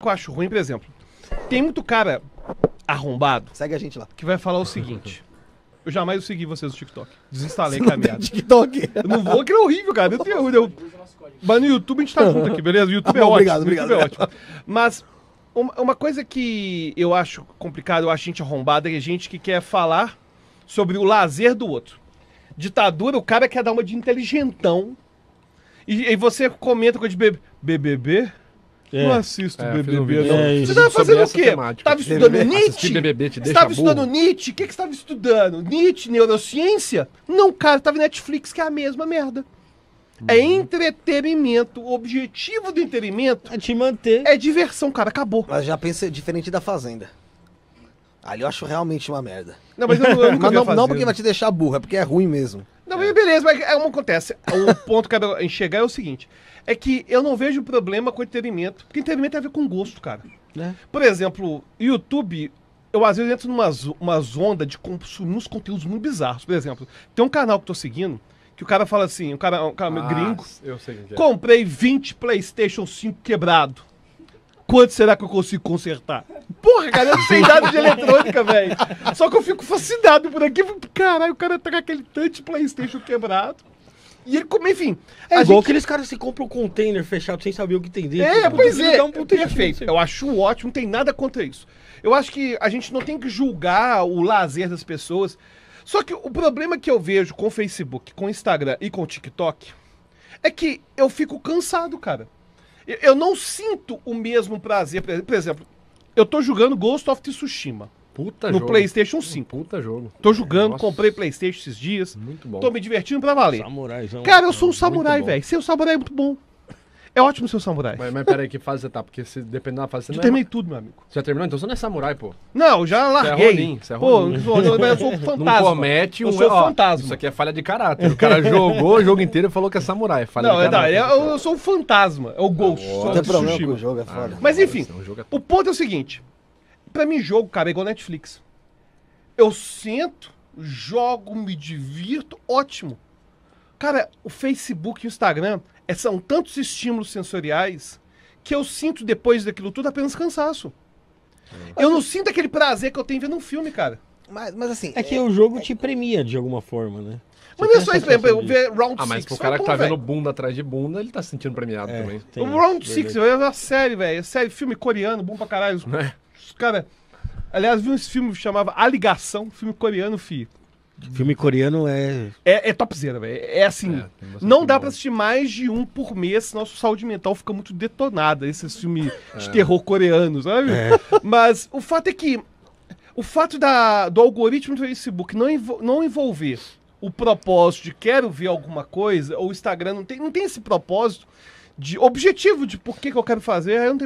que eu acho ruim, por exemplo, tem muito cara arrombado Segue a gente lá. que vai falar o seguinte. Eu jamais segui vocês no TikTok. Desinstalei Não caminhada. TikTok. Eu não vou, que é horrível, cara. Eu tenho, eu- Mas no YouTube a gente tá junto aqui, beleza? O YouTube é tá ótimo. obrigado, YouTube obrigado. é ótimo. Mas uma, coisa que eu acho complicado, eu acho gente arrombada, é gente que quer falar sobre o lazer do outro. Ditadura, o cara quer dar uma de inteligentão. E, e você comenta com a de BBB? É. Não assisto é, BBB, um não. É, você tava fazendo o quê? Temática. Tava estudando BBB, Nietzsche? BBB te estava estudando burro. Nietzsche? O que, que você tava estudando? Nietzsche, neurociência? Não, cara, tava em Netflix, que é a mesma merda. É uhum. É entretenimento. O objetivo do entretenimento é te manter. É diversão, cara. Acabou. Mas já pensa diferente da Fazenda. Ali eu acho realmente uma merda. Não, mas eu, eu mas não, não porque vai te deixar burro, é porque é ruim mesmo mas beleza, mas é, acontece. O ponto que eu enxergar é o seguinte: é que eu não vejo problema com entretenimento. Porque entretenimento tem a ver com gosto, cara. É. Por exemplo, YouTube, eu às vezes entro numa uma onda de consumir uns conteúdos muito bizarros. Por exemplo, tem um canal que eu tô seguindo que o cara fala assim, o cara, é um cara ah, gringo. Eu sei é. Comprei 20 PlayStation 5 quebrado quanto será que eu consigo consertar? Porra, cara, eu sei dados de eletrônica, velho. Só que eu fico fascinado por aqui. Caralho, o cara tá com aquele touch PlayStation quebrado. E ele enfim. É igual gente... aqueles caras que compram um container fechado sem saber o que tem dentro. É, pois é. Um perfeito. Eu acho ótimo, não tem nada contra isso. Eu acho que a gente não tem que julgar o lazer das pessoas. Só que o problema que eu vejo com o Facebook, com o Instagram e com o TikTok é que eu fico cansado, cara. Eu não sinto o mesmo prazer. Por exemplo, eu tô jogando Ghost of Tsushima. Puta no jogo. PlayStation 5. Puta jogo. Tô jogando, Nossa. comprei PlayStation esses dias. Muito bom. Tô me divertindo pra valer. Samurai, Cara, eu sou um samurai, velho. Ser um samurai é muito bom. É ótimo ser um samurai. Mas, mas peraí, que fase você tá? Porque se dependendo da fase você Eu não é terminei é... tudo, meu amigo. Você já terminou? Então você não é samurai, pô. Não, já larguei. Você é Ronin, você é Ronin. Pô, eu, eu, eu sou fantasma. Não comete um... Eu sou ó, fantasma. Isso aqui é falha de caráter. O cara jogou o jogo inteiro e falou que é samurai. Falha não, de é, caráter. Não, é, eu, eu sou um fantasma. É o Ghost. É não tem problema com o jogo, é foda. Ah, mas enfim, é o ponto é o seguinte. Pra mim, jogo, cara, é igual Netflix. Eu sento, jogo, me divirto, ótimo. Cara, o Facebook e o Instagram é, são tantos estímulos sensoriais que eu sinto depois daquilo tudo apenas cansaço. É. Eu não sinto aquele prazer que eu tenho vendo um filme, cara. Mas, mas assim. É que é- o jogo é te premia de alguma forma, né? mas não é só isso, por exemplo, ver Round 6. Ah, mas pro cara que tá vendo bunda atrás de bunda, ele tá se sentindo premiado também. O Round 6, é uma série, velho. Série, filme coreano, bom pra caralho. Os, cara. Aliás, vi um filme que chamava A Ligação, filme coreano, fi. Filme coreano é. É, é topzera, velho. É, é assim. É, não dá para assistir mais de um por mês, senão sua saúde mental fica muito detonada. Esses filmes é. de terror coreanos, sabe? É. Mas o fato é que. O fato da, do algoritmo do Facebook não, envo, não envolver o propósito de quero ver alguma coisa, ou o Instagram não tem, não tem esse propósito de objetivo de por que, que eu quero fazer, aí não